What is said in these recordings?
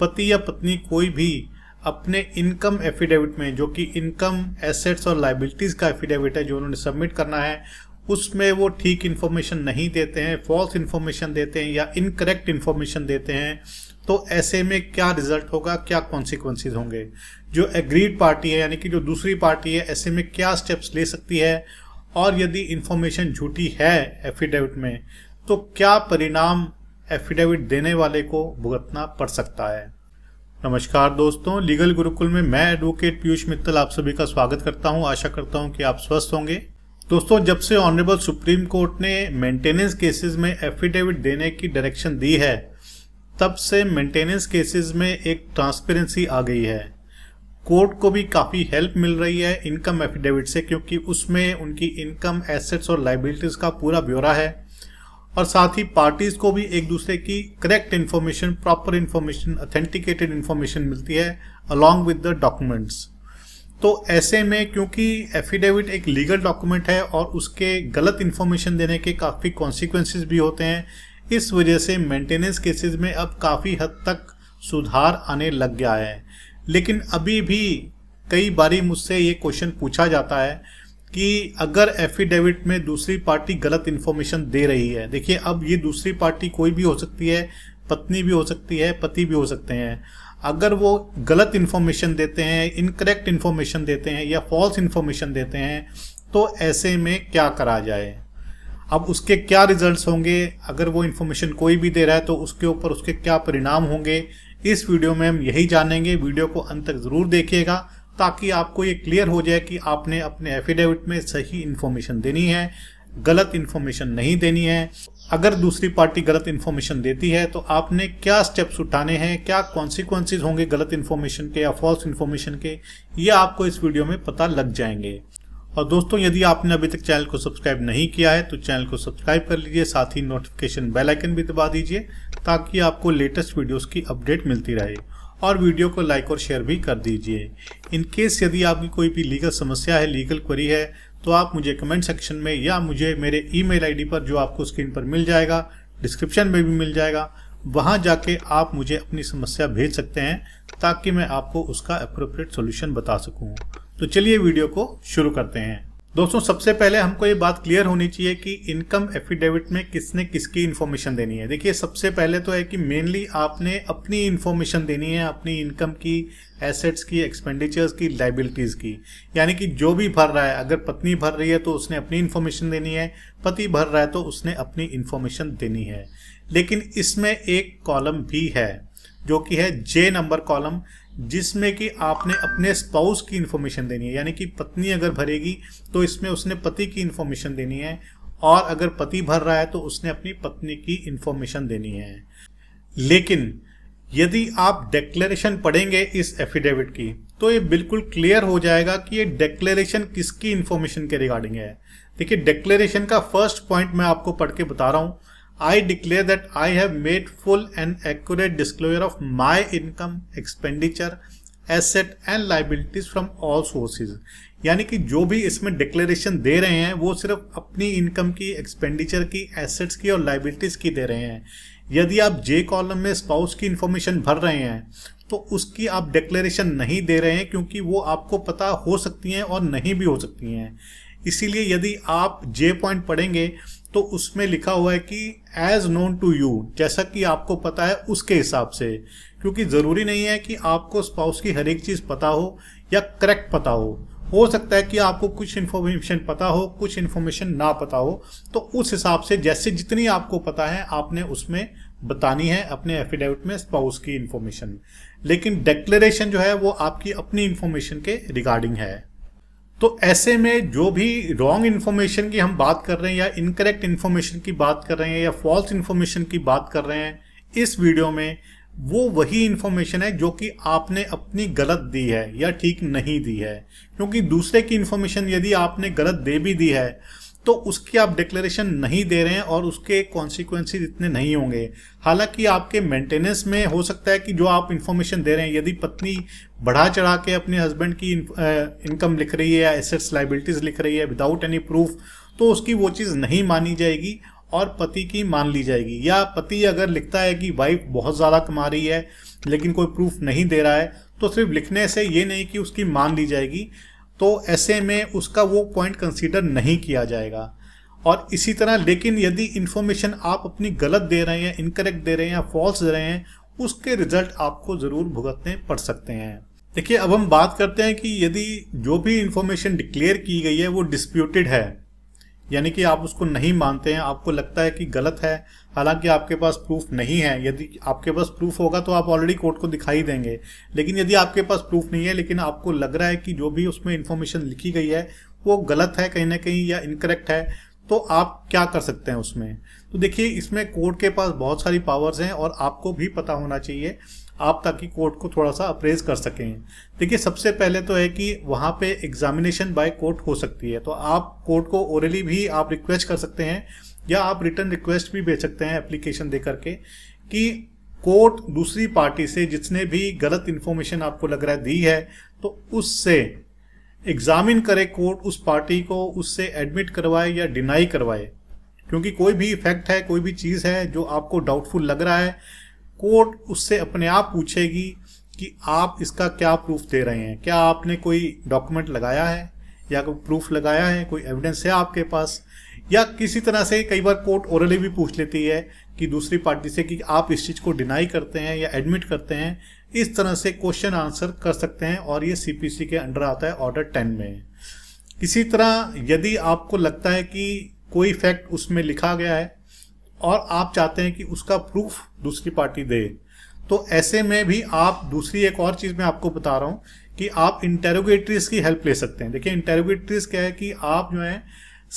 पति या पत्नी कोई भी अपने इनकम एफिडेविट में जो कि इनकम एसेट्स और लाइबिलिटीज का एफिडेविट है जो उन्होंने सबमिट करना है उसमें वो ठीक इन्फॉर्मेशन नहीं देते हैं फॉल्स इन्फॉर्मेशन देते हैं या इनकरेक्ट इन्फॉर्मेशन देते हैं तो ऐसे में क्या रिजल्ट होगा क्या कॉन्सिक्वेंसेज होंगे जो एग्रीड पार्टी है यानी कि जो दूसरी पार्टी है ऐसे में क्या स्टेप्स ले सकती है और यदि इन्फॉर्मेशन झूठी है एफिडेविट में तो क्या परिणाम एफिडेविट देने वाले को भुगतना पड़ सकता है नमस्कार दोस्तों लीगल गुरुकुल में मैं एडवोकेट पीयूष मित्तल आप सभी का स्वागत करता हूं आशा करता हूं कि आप स्वस्थ होंगे दोस्तों जब से ऑनरेबल सुप्रीम कोर्ट ने मेंटेनेंस केसेस में एफिडेविट देने की डायरेक्शन दी है तब से मेंटेनेंस केसेस में एक ट्रांसपेरेंसी आ गई है कोर्ट को भी काफ़ी हेल्प मिल रही है इनकम एफिडेविट से क्योंकि उसमें उनकी इनकम एसेट्स और लाइबिलिटीज़ का पूरा ब्यौरा है और साथ ही पार्टीज को भी एक दूसरे की correct information proper information authenticated information मिलती है अलॉन्ग विद द डॉक्यूमेंट्स तो ऐसे में क्योंकि एफिडेविट एक लीगल डॉक्यूमेंट है और उसके गलत इन्फॉर्मेशन देने के काफ़ी कॉन्सिक्वेंसेज भी होते हैं इस वजह से मेंटेनेंस केसेस में अब काफ़ी हद तक सुधार आने लग गया है लेकिन अभी भी कई बारी मुझसे ये क्वेश्चन पूछा जाता है कि अगर एफिडेविट में दूसरी पार्टी गलत इन्फॉर्मेशन दे रही है देखिए अब ये दूसरी पार्टी कोई भी हो सकती है पत्नी भी हो सकती है पति भी हो सकते हैं अगर वो गलत इन्फॉर्मेशन देते हैं इनकरेक्ट इन्फॉर्मेशन देते हैं या फॉल्स इन्फॉर्मेशन देते हैं तो ऐसे में क्या करा जाए अब उसके क्या रिजल्ट्स होंगे अगर वो इन्फॉर्मेशन कोई भी दे रहा है तो उसके ऊपर उसके क्या परिणाम होंगे इस वीडियो में हम यही जानेंगे वीडियो को अंत तक ज़रूर देखिएगा ताकि आपको ये क्लियर हो जाए कि आपने अपने एफिडेविट में सही इन्फॉर्मेशन देनी है गलत इन्फॉर्मेशन नहीं देनी है अगर दूसरी पार्टी गलत इन्फॉर्मेशन देती है तो आपने क्या स्टेप्स उठाने हैं क्या कॉन्सिक्वेंसेज होंगे गलत इन्फॉर्मेशन के या फॉल्स इन्फॉर्मेशन के ये आपको इस वीडियो में पता लग जाएंगे और दोस्तों यदि आपने अभी तक चैनल को सब्सक्राइब नहीं किया है तो चैनल को सब्सक्राइब कर लीजिए साथ ही नोटिफिकेशन बेलाइकन भी दबा दीजिए ताकि आपको लेटेस्ट वीडियोज़ की अपडेट मिलती रहे और वीडियो को लाइक और शेयर भी कर दीजिए इन केस यदि आपकी कोई भी लीगल समस्या है लीगल क्वेरी है तो आप मुझे कमेंट सेक्शन में या मुझे मेरे ईमेल आईडी पर जो आपको स्क्रीन पर मिल जाएगा डिस्क्रिप्शन में भी मिल जाएगा वहां जाके आप मुझे अपनी समस्या भेज सकते हैं ताकि मैं आपको उसका अप्रोप्रिएट सोल्यूशन बता सकूँ तो चलिए वीडियो को शुरू करते हैं दोस्तों सबसे पहले हमको ये बात क्लियर होनी चाहिए कि इनकम एफिडेविट में किसने किसकी इन्फॉर्मेशन देनी है देखिए सबसे पहले तो है कि मेनली आपने अपनी इन्फॉर्मेशन देनी है अपनी इनकम की एसेट्स की एक्सपेंडिचर्स की लाइबिलिटीज़ की यानी कि जो भी भर रहा है अगर पत्नी भर रही है तो उसने अपनी इन्फॉर्मेशन देनी है पति भर रहा है तो उसने अपनी इन्फॉर्मेशन देनी है लेकिन इसमें एक कॉलम भी है जो कि है जे नंबर कॉलम जिसमें कि आपने अपने स्पाउस की इन्फॉर्मेशन देनी है यानी कि पत्नी अगर भरेगी तो इसमें उसने पति की इन्फॉर्मेशन देनी है और अगर पति भर रहा है तो उसने अपनी पत्नी की इन्फॉर्मेशन देनी है लेकिन यदि आप डेक्लेरेशन पढ़ेंगे इस एफिडेविट की तो ये बिल्कुल क्लियर हो जाएगा कि ये डेक्लेरेशन किसकी इन्फॉर्मेशन के रिगार्डिंग है देखिए डेक्लेरेशन का फर्स्ट पॉइंट मैं आपको पढ़ के बता रहा हूँ I declare that I have made full and accurate disclosure of my income, expenditure, asset and liabilities from all sources यानी कि जो भी इसमें डिक्लेरेशन दे रहे हैं वो सिर्फ अपनी इनकम की एक्सपेंडिचर की एसेट्स की और लाइबिलिटीज की दे रहे हैं यदि आप जे कॉलम में स्पाउस की इन्फॉर्मेशन भर रहे हैं तो उसकी आप डिक्लेरेशन नहीं दे रहे हैं क्योंकि वो आपको पता हो सकती हैं और नहीं भी हो सकती हैं इसीलिए यदि आप जे पॉइंट पढ़ेंगे तो उसमें लिखा हुआ है कि एज नोन टू यू जैसा कि आपको पता है उसके हिसाब से क्योंकि ज़रूरी नहीं है कि आपको स्पाउस की हर एक चीज़ पता हो या करेक्ट पता हो हो सकता है कि आपको कुछ इन्फॉर्मेशन पता हो कुछ इन्फॉर्मेशन ना पता हो तो उस हिसाब से जैसे जितनी आपको पता है आपने उसमें बतानी है अपने एफिडेविट में स्पाउस की इन्फॉर्मेशन लेकिन डिक्लेरेशन जो है वो आपकी अपनी इन्फॉर्मेशन के रिगार्डिंग है तो ऐसे में जो भी रॉन्ग इन्फॉर्मेशन की हम बात कर रहे हैं या इनकरेक्ट इन्फॉर्मेशन की बात कर रहे हैं या फॉल्स इन्फॉर्मेशन की बात कर रहे हैं इस वीडियो में वो वही इन्फॉर्मेशन है जो कि आपने अपनी गलत दी है या ठीक नहीं दी है क्योंकि दूसरे की इन्फॉर्मेशन यदि आपने गलत दे भी दी है तो उसकी आप डिक्लेरेशन नहीं दे रहे हैं और उसके कॉन्सिक्वेंसिस इतने नहीं होंगे हालांकि आपके मेंटेनेंस में हो सकता है कि जो आप इन्फॉर्मेशन दे रहे हैं यदि पत्नी बढ़ा चढ़ा के अपने हस्बैंड की इनकम लिख रही है एसेट्स लाइबिलिटीज लिख रही है विदाउट एनी प्रूफ तो उसकी वो चीज़ नहीं मानी जाएगी और पति की मान ली जाएगी या पति अगर लिखता है कि वाइफ बहुत ज़्यादा कमा रही है लेकिन कोई प्रूफ नहीं दे रहा है तो सिर्फ लिखने से ये नहीं कि उसकी मान ली जाएगी तो ऐसे में उसका वो पॉइंट कंसीडर नहीं किया जाएगा और इसी तरह लेकिन यदि इन्फॉर्मेशन आप अपनी गलत दे रहे हैं इनकरेक्ट दे रहे हैं या फॉल्स दे रहे हैं उसके रिजल्ट आपको ज़रूर भुगतने पड़ सकते हैं देखिए अब हम बात करते हैं कि यदि जो भी इन्फॉर्मेशन डिक्लेयर की गई है वो डिस्प्यूटेड है यानी कि आप उसको नहीं मानते हैं आपको लगता है कि गलत है हालांकि आपके पास प्रूफ नहीं है यदि आपके पास प्रूफ होगा तो आप ऑलरेडी कोर्ट को दिखाई देंगे लेकिन यदि आपके पास प्रूफ नहीं है लेकिन आपको लग रहा है कि जो भी उसमें इन्फॉर्मेशन लिखी गई है वो गलत है कहीं ना कहीं या इनकरेक्ट है तो आप क्या कर सकते हैं उसमें तो देखिए इसमें कोर्ट के पास बहुत सारी पावर्स हैं और आपको भी पता होना चाहिए आप ताकि कोर्ट को थोड़ा सा अप्रेज कर सकें देखिए सबसे पहले तो है कि वहाँ पे एग्जामिनेशन बाय कोर्ट हो सकती है तो आप कोर्ट को ओरली भी आप रिक्वेस्ट कर सकते हैं या आप रिटर्न रिक्वेस्ट भी भेज सकते हैं एप्लीकेशन दे करके कि कोर्ट दूसरी पार्टी से जिसने भी गलत इन्फॉर्मेशन आपको लग रहा है दी है तो उससे एग्जामिन करे कोर्ट उस पार्टी को उससे एडमिट करवाए या डिनाई करवाए क्योंकि कोई भी इफेक्ट है कोई भी चीज़ है जो आपको डाउटफुल लग रहा है कोर्ट उससे अपने आप पूछेगी कि आप इसका क्या प्रूफ दे रहे हैं क्या आपने कोई डॉक्यूमेंट लगाया है या कोई प्रूफ लगाया है कोई एविडेंस है आपके पास या किसी तरह से कई बार कोर्ट ओरली भी पूछ लेती है कि दूसरी पार्टी से कि आप इस चीज़ को डिनाई करते हैं या एडमिट करते हैं इस तरह से क्वेश्चन आंसर कर सकते हैं और ये सी के अंडर आता है ऑर्डर टेन में इसी तरह यदि आपको लगता है कि कोई फैक्ट उसमें लिखा गया है और आप चाहते हैं कि उसका प्रूफ दूसरी पार्टी दे तो ऐसे में भी आप दूसरी एक और चीज़ मैं आपको बता रहा हूं कि आप इंटेरोगेटरीज की हेल्प ले सकते हैं देखिए इंटेरोगेटरीज क्या है कि आप जो है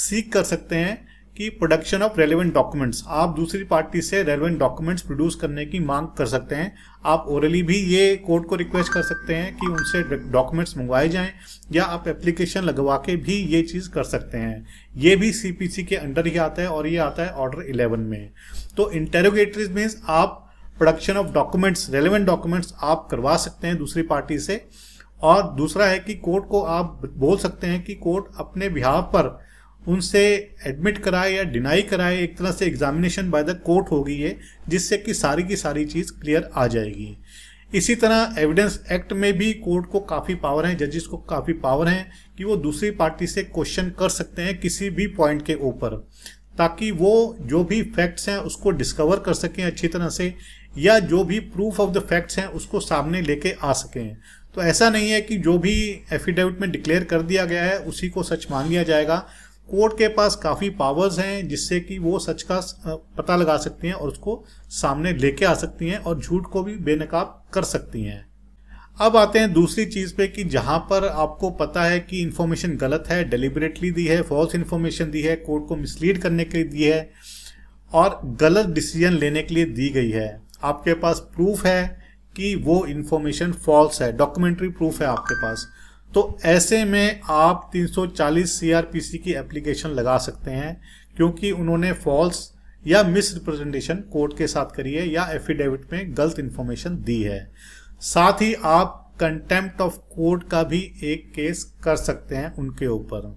सीख कर सकते हैं कि प्रोडक्शन ऑफ रेलिवेंट डॉक्यूमेंट्स आप दूसरी पार्टी से रेलिवेंट डॉक्यूमेंट्स प्रोड्यूस करने की मांग कर सकते हैं आप ओरली भी ये कोर्ट को रिक्वेस्ट कर सकते हैं कि उनसे डॉक्यूमेंट्स मंगवाए जाएं या आप एप्लीकेशन लगवा के भी ये चीज़ कर सकते हैं ये भी सी के अंडर ही आता है और ये आता है ऑर्डर इलेवन में तो इंटेरोगेटरीज मीन्स आप production of documents relevant documents आप करवा सकते हैं दूसरी पार्टी से और दूसरा है कि कोर्ट को आप बोल सकते हैं कि कोर्ट अपने बिहाव पर उनसे एडमिट कराए या डिनाई कराए एक तरह से एग्जामिनेशन बाय द कोर्ट होगी ये जिससे कि सारी की सारी चीज़ क्लियर आ जाएगी इसी तरह एविडेंस एक्ट में भी कोर्ट को काफ़ी पावर है जजेस को काफ़ी पावर है कि वो दूसरी पार्टी से क्वेश्चन कर सकते हैं किसी भी पॉइंट के ऊपर ताकि वो जो भी फैक्ट्स हैं उसको डिस्कवर कर सकें अच्छी तरह से या जो भी प्रूफ ऑफ द फैक्ट्स हैं उसको सामने लेके आ सकें तो ऐसा नहीं है कि जो भी एफिडेविट में डिक्लेयर कर दिया गया है उसी को सच मान लिया जाएगा कोर्ट के पास काफ़ी पावर्स हैं जिससे कि वो सच का पता लगा सकती हैं और उसको सामने लेके आ सकती हैं और झूठ को भी बेनकाब कर सकती हैं अब आते हैं दूसरी चीज़ पे कि जहाँ पर आपको पता है कि इन्फॉर्मेशन गलत है डिलिबरेटली दी है फॉल्स इन्फॉर्मेशन दी है कोर्ट को मिसलीड करने के लिए दी है और गलत डिसीजन लेने के लिए दी गई है आपके पास प्रूफ है कि वो इन्फॉर्मेशन फॉल्स है डॉक्यूमेंट्री प्रूफ है आपके पास तो ऐसे में आप 340 सीआरपीसी की एप्लीकेशन लगा सकते हैं क्योंकि उन्होंने फॉल्स या मिस रिप्रेजेंटेशन कोर्ट के साथ करी है या एफिडेविट में गलत इन्फॉर्मेशन दी है साथ ही आप कंटेम्प्ट ऑफ कोर्ट का भी एक केस कर सकते हैं उनके ऊपर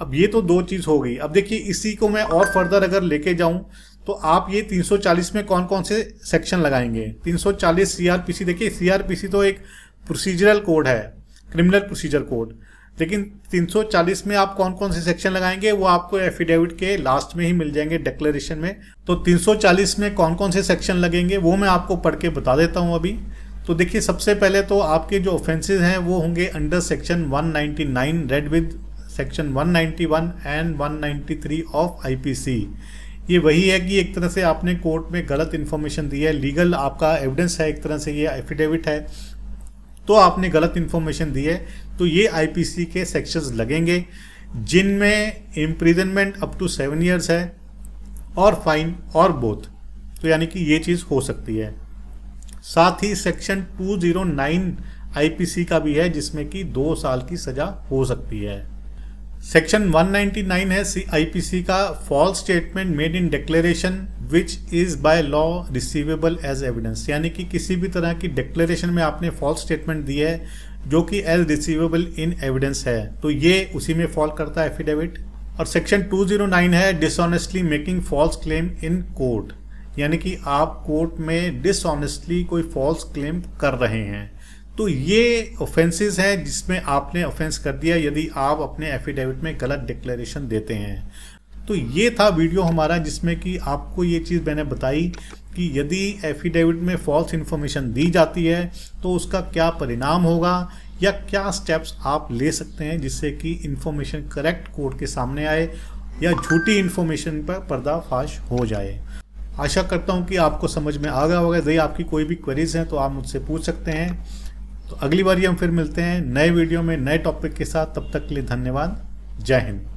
अब ये तो दो चीज़ हो गई अब देखिए इसी को मैं और फर्दर अगर लेके जाऊं तो आप ये 340 में कौन कौन से सेक्शन लगाएंगे 340 सीआरपीसी देखिए सीआरपीसी तो एक प्रोसीजरल कोड है क्रिमिनल प्रोसीजर कोड लेकिन 340 में आप कौन कौन से सेक्शन लगाएंगे वो आपको एफिडेविट के लास्ट में ही मिल जाएंगे डिक्लेरेशन में तो 340 में कौन कौन से सेक्शन लगेंगे वो मैं आपको पढ़ के बता देता हूँ अभी तो देखिए सबसे पहले तो आपके जो ऑफेंसेज हैं वो होंगे under section 199 read with section 191 and one of I ये वही है कि एक तरह से आपने कोर्ट में गलत इन्फॉर्मेशन दी है लीगल आपका एविडेंस है एक तरह से ये एफिडेविट है तो आपने गलत इन्फॉर्मेशन दी है तो ये आईपीसी के सेक्शंस लगेंगे जिनमें imprisonment up to seven years है और फाइन और बोथ तो यानी कि ये चीज़ हो सकती है साथ ही सेक्शन 209 आईपीसी का भी है जिसमें कि दो साल की सज़ा हो सकती है सेक्शन 199 है आईपीसी का false statement made in declaration which is by law receivable as evidence यानी कि किसी भी तरह की डिक्लेरेशन में आपने फॉल्स स्टेटमेंट दी है जो कि एज रिसीवेबल इन एविडेंस है तो ये उसी में फॉल करता है एफिडेविट और सेक्शन 209 है dishonestly making false claim in court यानी कि आप कोर्ट में डिसऑनेस्टली कोई फॉल्स क्लेम कर रहे हैं तो ये ऑफेंसेस हैं जिसमें आपने ऑफेंस कर दिया यदि आप अपने एफिडेविट में गलत डिक्लेरेशन देते हैं तो ये था वीडियो हमारा जिसमें कि आपको ये चीज़ मैंने बताई कि यदि एफिडेविट में फॉल्स इन्फॉर्मेशन दी जाती है तो उसका क्या परिणाम होगा या क्या स्टेप्स आप ले सकते हैं जिससे कि इन्फॉर्मेशन करेक्ट कोर्ट के सामने आए या झूठी इन्फॉर्मेशन पर पर्दाफाश हो जाए आशा करता हूँ कि आपको समझ में आ गया होगा यदि आपकी कोई भी क्वेरीज हैं तो आप मुझसे पूछ सकते हैं तो अगली बार हम फिर मिलते हैं नए वीडियो में नए टॉपिक के साथ तब तक के लिए धन्यवाद जय हिंद